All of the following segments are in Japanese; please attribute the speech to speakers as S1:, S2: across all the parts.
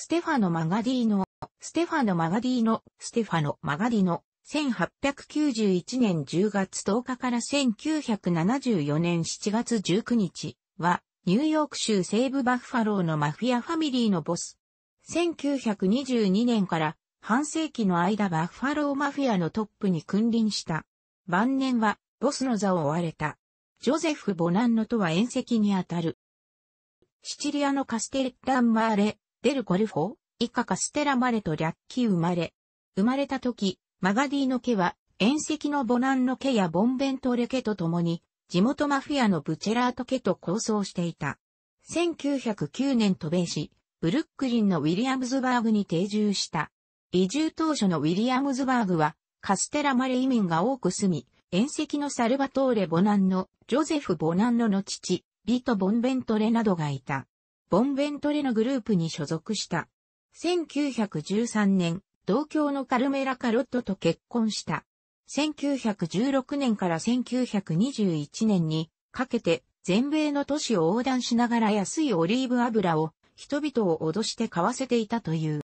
S1: ステファノ・マガディーノ、ステファノ・マガディーノ、ステファノ・マガディーノ、1891年10月10日から1974年7月19日は、ニューヨーク州西部バッファローのマフィアファミリーのボス。1922年から半世紀の間バッファローマフィアのトップに君臨した。晩年は、ボスの座を追われた。ジョゼフ・ボナンノとは縁石にあたる。シチリアのカステッタンマーレ、デル・ゴルフォ、以下カステラマレと略記生まれ。生まれた時、マガディの毛は、縁石のボナンの毛やボンベントレ家と共に、地元マフィアのブチェラート家と構想していた。1909年渡米し、ブルックリンのウィリアムズバーグに定住した。移住当初のウィリアムズバーグは、カステラマレ移民が多く住み、遠石のサルバトーレ・ボナンの、ジョゼフ・ボナンのの父、ビト・ボンベントレなどがいた。ボンベントレのグループに所属した。1913年、同郷のカルメラ・カロットと結婚した。1916年から1921年にかけて全米の都市を横断しながら安いオリーブ油を人々を脅して買わせていたという。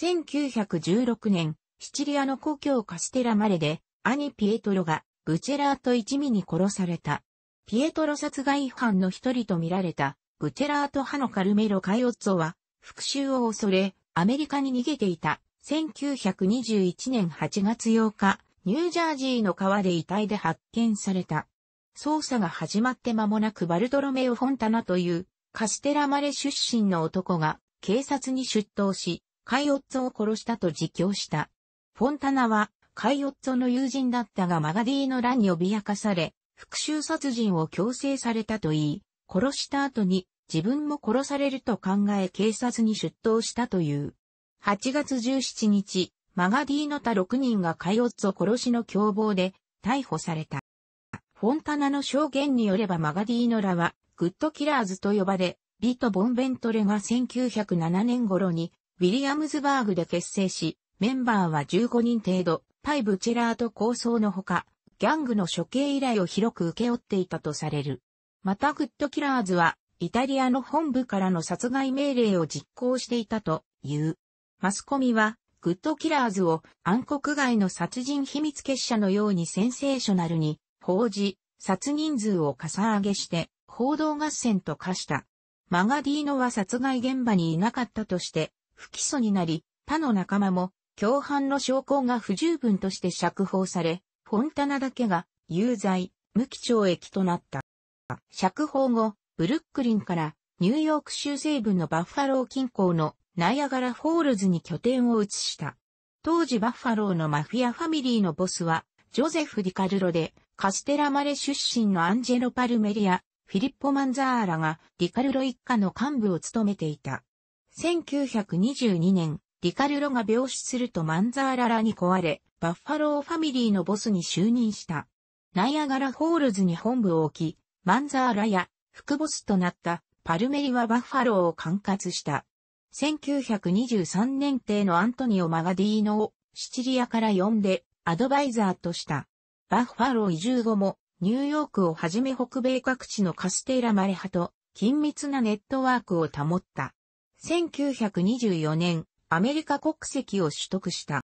S1: 1916年、シチリアの故郷カステラマレで兄ピエトロがブチェラート一味に殺された。ピエトロ殺害犯の一人と見られたブチェラート派のカルメロ・カイオッツォは、復讐を恐れ、アメリカに逃げていた。1921年8月8日、ニュージャージーの川で遺体で発見された。捜査が始まって間もなくバルトロメオ・フォンタナというカステラマレ出身の男が警察に出頭し、カイオッツォを殺したと自供した。フォンタナはカイオッツォの友人だったがマガディの乱に脅かされ、復讐殺人を強制されたといい、殺した後に自分も殺されると考え警察に出頭したという。8月17日、マガディーノタ6人がカヨッツォ殺しの凶暴で逮捕された。フォンタナの証言によればマガディーノらはグッドキラーズと呼ばれ、ビト・ボンベントレが1907年頃にウィリアムズバーグで結成し、メンバーは15人程度、イ・ブチェラート構想のほか、ギャングの処刑依頼を広く受け負っていたとされる。またグッドキラーズは、イタリアの本部からの殺害命令を実行していたという。マスコミは、グッドキラーズを暗黒街の殺人秘密結社のようにセンセーショナルに報じ、殺人数をかさ上げして報道合戦と化した。マガディーノは殺害現場にいなかったとして不起訴になり、他の仲間も共犯の証拠が不十分として釈放され、フォンタナだけが有罪、無期懲役となった。釈放後、ブルックリンからニューヨーク州西部のバッファロー近郊のナイアガラフォールズに拠点を移した。当時バッファローのマフィアファミリーのボスは、ジョゼフ・ディカルロで、カステラマレ出身のアンジェロ・パルメリア、フィリッポ・マンザーラが、ディカルロ一家の幹部を務めていた。1922年、ディカルロが病死するとマンザーラらに壊れ、バッファローファミリーのボスに就任した。ナイアガラホールズに本部を置き、マンザーラや副ボスとなったパルメリはバッファローを管轄した。1923年帝のアントニオ・マガディーノをシチリアから呼んでアドバイザーとした。バッファロー移住後もニューヨークをはじめ北米各地のカステーラ・マレハと緊密なネットワークを保った。1924年、アメリカ国籍を取得した。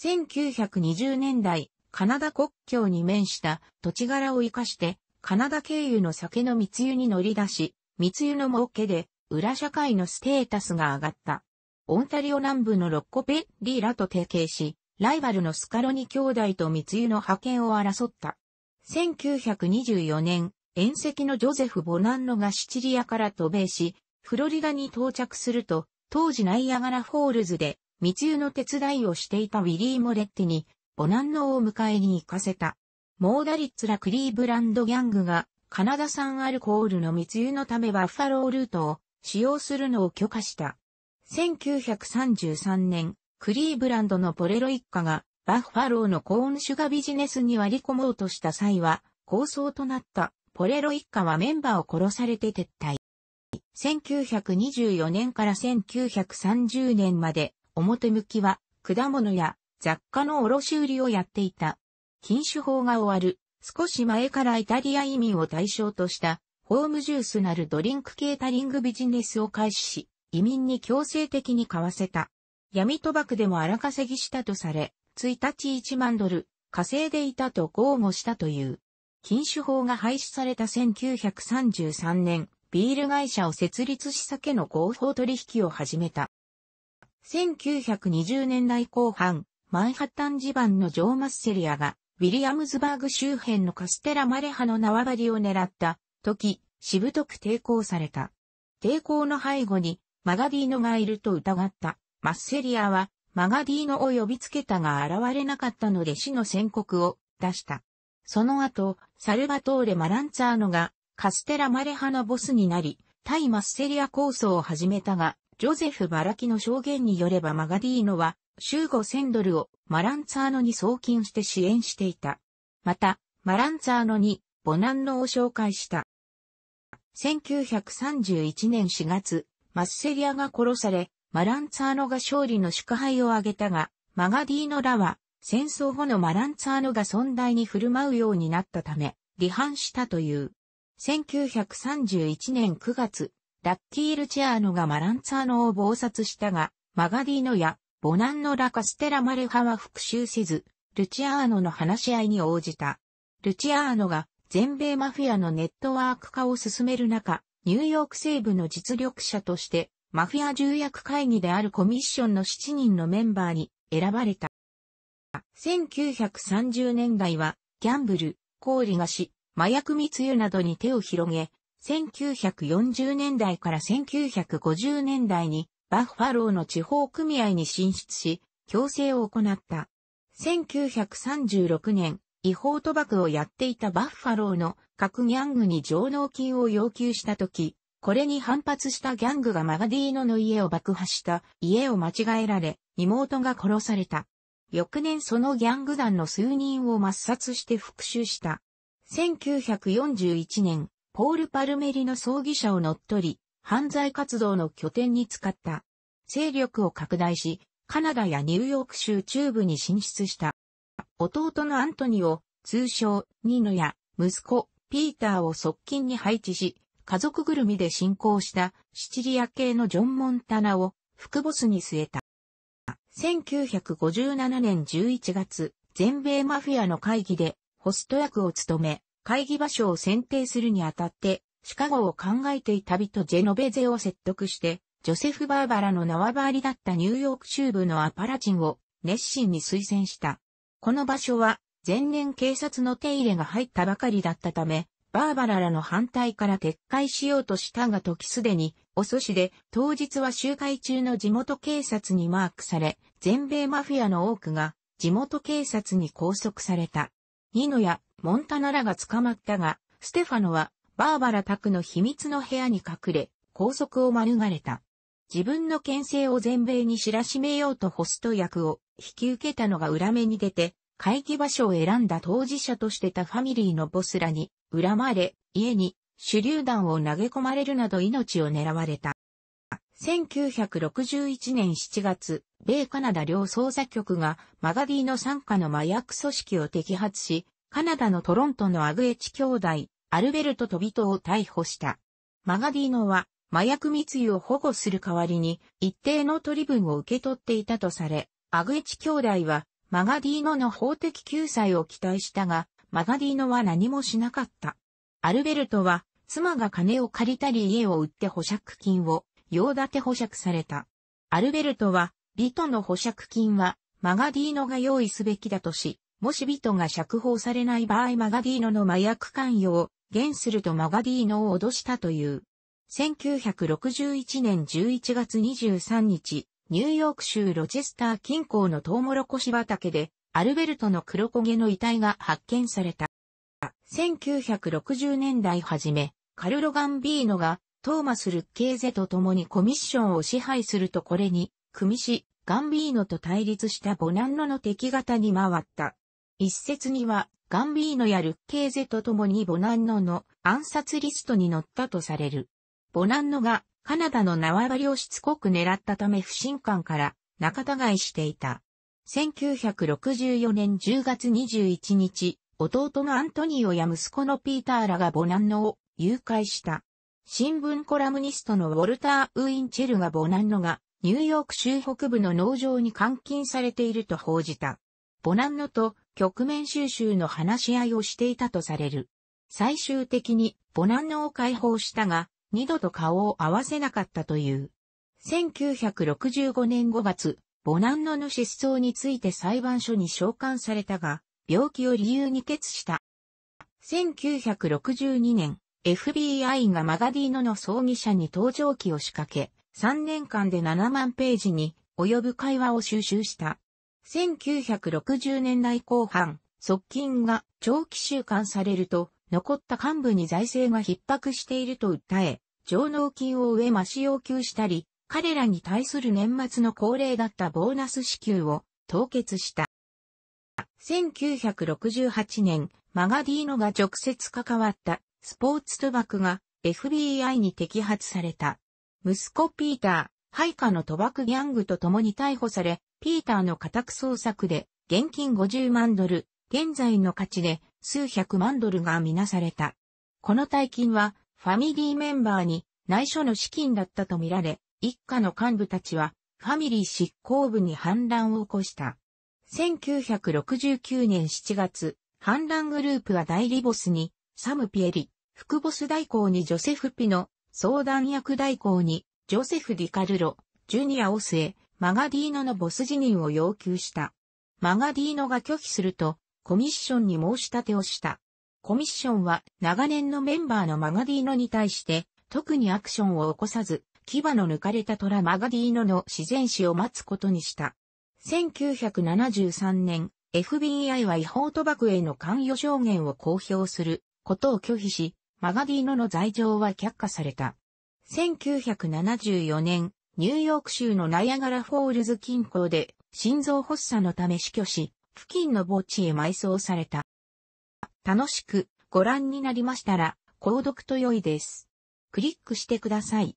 S1: 1920年代、カナダ国境に面した土地柄を活かしてカナダ経由の酒の密輸に乗り出し、密輸の儲けで、裏社会のステータスが上がった。オンタリオ南部のロッコペリーラと提携し、ライバルのスカロニ兄弟と密輸の派遣を争った。1924年、遠赤のジョゼフ・ボナンノがシチリアから渡米し、フロリダに到着すると、当時ナイアガラフォールズで密輸の手伝いをしていたウィリー・モレッティに、ボナンノを迎えに行かせた。モーダリッツラクリーブランドギャングがカナダ産アルコールの密輸のためバッファロールートを使用するのを許可した。1933年、クリーブランドのポレロ一家がバッファローのコーンシュガビジネスに割り込もうとした際は、構想となったポレロ一家はメンバーを殺されて撤退。1924年から1930年まで表向きは果物や雑貨の卸売りをやっていた禁酒法が終わる、少し前からイタリア移民を対象とした、ホームジュースなるドリンクケータリングビジネスを開始し、移民に強制的に買わせた。闇賭博でも荒稼ぎしたとされ、1日1万ドル、稼いでいたと豪語したという。禁酒法が廃止された1933年、ビール会社を設立し酒の合法取引を始めた。1920年代後半、マンハッタン地盤のジョー・マッセリアがウィリアムズバーグ周辺のカステラマレハの縄張りを狙った時、しぶとく抵抗された。抵抗の背後にマガディーノがいると疑ったマッセリアはマガディーノを呼びつけたが現れなかったので死の宣告を出した。その後、サルバトーレ・マランツァーノがカステラマレハのボスになり、対マッセリア構想を始めたが、ジョゼフ・バラキの証言によればマガディーノは週5000ドルをマランツァーノに送金して支援していた。また、マランツァーノにボナンノを紹介した。1931年4月、マッセリアが殺され、マランツァーノが勝利の祝杯を挙げたが、マガディーノらは、戦争後のマランツァーノが存在に振る舞うようになったため、離反したという。1931年9月、ラッキー・ルチェアーノがマランツァーノを謀殺したが、マガディーノやボナンノラ・カステラ・マルハは復讐せず、ルチアーノの話し合いに応じた。ルチアーノが全米マフィアのネットワーク化を進める中、ニューヨーク西部の実力者として、マフィア重役会議であるコミッションの7人のメンバーに選ばれた。1930年代は、ギャンブル、氷菓子、麻薬密輸などに手を広げ、1940年代から1950年代にバッファローの地方組合に進出し、強制を行った。1936年、違法賭博をやっていたバッファローの各ギャングに上納金を要求したとき、これに反発したギャングがマガディーノの家を爆破した家を間違えられ、妹が殺された。翌年そのギャング団の数人を抹殺して復讐した。1941年、ポール・パルメリの葬儀者を乗っ取り、犯罪活動の拠点に使った。勢力を拡大し、カナダやニューヨーク州中部に進出した。弟のアントニオ、通称、ニノや、息子、ピーターを側近に配置し、家族ぐるみで進行したシチリア系のジョン・モンタナを副ボスに据えた。1957年11月、全米マフィアの会議でホスト役を務め、会議場所を選定するにあたってシカゴを考えていた人ジェノベゼを説得して、ジョセフ・バーバラの縄張りだったニューヨーク州部のアパラチンを熱心に推薦した。この場所は前年警察の手入れが入ったばかりだったため、バーバラらの反対から撤回しようとしたが時すでに遅しで当日は集会中の地元警察にマークされ、全米マフィアの多くが地元警察に拘束された。ニノやモンタナらが捕まったが、ステファノはバーバラ宅の秘密の部屋に隠れ、拘束を免れた。自分の牽制を全米に知らしめようとホスト役を引き受けたのが裏目に出て、会議場所を選んだ当事者としてたファミリーのボスらに、恨まれ、家に手榴弾を投げ込まれるなど命を狙われた。1961年7月、米カナダ両捜査局がマガディの傘下の麻薬組織を摘発し、カナダのトロントのアグエチ兄弟、アルベルト・トビトを逮捕した。マガディーノは、麻薬密輸を保護する代わりに、一定の取り分を受け取っていたとされ、アグエチ兄弟は、マガディーノの法的救済を期待したが、マガディーノは何もしなかった。アルベルトは、妻が金を借りたり家を売って保釈金を、用立て保釈された。アルベルトは、ビトの保釈金は、マガディーノが用意すべきだとし、もしビトが釈放されない場合マガディーノの麻薬関与をゲンスルとマガディーノを脅したという。1961年11月23日、ニューヨーク州ロチェスター近郊のトウモロコシ畑で、アルベルトの黒焦げの遺体が発見された。1960年代初め、カルロ・ガンビーノがトーマス・ルッケーゼと共にコミッションを支配するとこれに、組し、ガンビーノと対立したボナンノの敵方に回った。一説には、ガンビーノやルッケーゼと共にボナンノの暗殺リストに載ったとされる。ボナンノがカナダの縄張りをしつこく狙ったため不信感から仲違いしていた。1964年10月21日、弟のアントニオや息子のピーターらがボナンノを誘拐した。新聞コラムニストのウォルター・ウィンチェルがボナンノがニューヨーク州北部の農場に監禁されていると報じた。ボナンノと局面収集の話し合いをしていたとされる。最終的にボナンノを解放したが、二度と顔を合わせなかったという。1965年5月、ボナンノの失踪について裁判所に召喚されたが、病気を理由に決した。1962年、FBI がマガディーノの葬儀社に登場機を仕掛け、3年間で7万ページに及ぶ会話を収集した。1960年代後半、側近が長期収監されると、残った幹部に財政が逼迫していると訴え、上納金を上増し要求したり、彼らに対する年末の恒例だったボーナス支給を凍結した。1968年、マガディーノが直接関わったスポーツ賭博が FBI に摘発された。息子ピーター、配下の賭博ギャングと共に逮捕され、ピーターの家宅捜索で、現金50万ドル、現在の価値で数百万ドルがみなされた。この大金は、ファミリーメンバーに内緒の資金だったとみられ、一家の幹部たちは、ファミリー執行部に反乱を起こした。1969年7月、反乱グループは代理ボスに、サム・ピエリ、副ボス代行にジョセフ・ピノ、相談役代行に、ジョセフ・ディカルロ、ジュニアを据え、マガディーノのボス辞任を要求した。マガディーノが拒否すると、コミッションに申し立てをした。コミッションは長年のメンバーのマガディーノに対して、特にアクションを起こさず、牙の抜かれた虎マガディーノの自然死を待つことにした。1973年、FBI は違法賭博への関与証言を公表することを拒否し、マガディーノの罪状は却下された。1974年、ニューヨーク州のナイアガラフォールズ近郊で心臓発作のため死去し、付近の墓地へ埋葬された。楽しくご覧になりましたら、購読と良いです。クリックしてください。